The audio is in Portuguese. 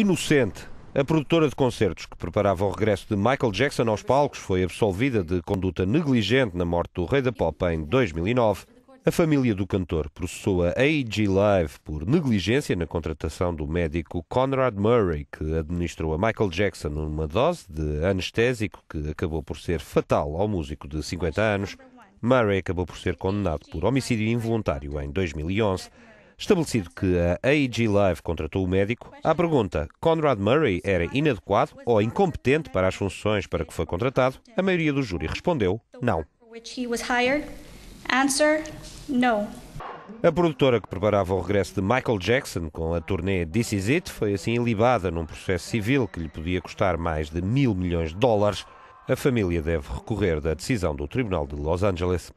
inocente. A produtora de concertos que preparava o regresso de Michael Jackson aos palcos foi absolvida de conduta negligente na morte do rei da pop em 2009. A família do cantor processou a AEG Live por negligência na contratação do médico Conrad Murray, que administrou a Michael Jackson uma dose de anestésico que acabou por ser fatal ao músico de 50 anos. Murray acabou por ser condenado por homicídio involuntário em 2011. Estabelecido que a AEG Live contratou o médico, à pergunta Conrad Murray era inadequado ou incompetente para as funções para que foi contratado, a maioria do júri respondeu não. A produtora que preparava o regresso de Michael Jackson com a turnê This Is It foi assim libada num processo civil que lhe podia custar mais de mil milhões de dólares. A família deve recorrer da decisão do Tribunal de Los Angeles.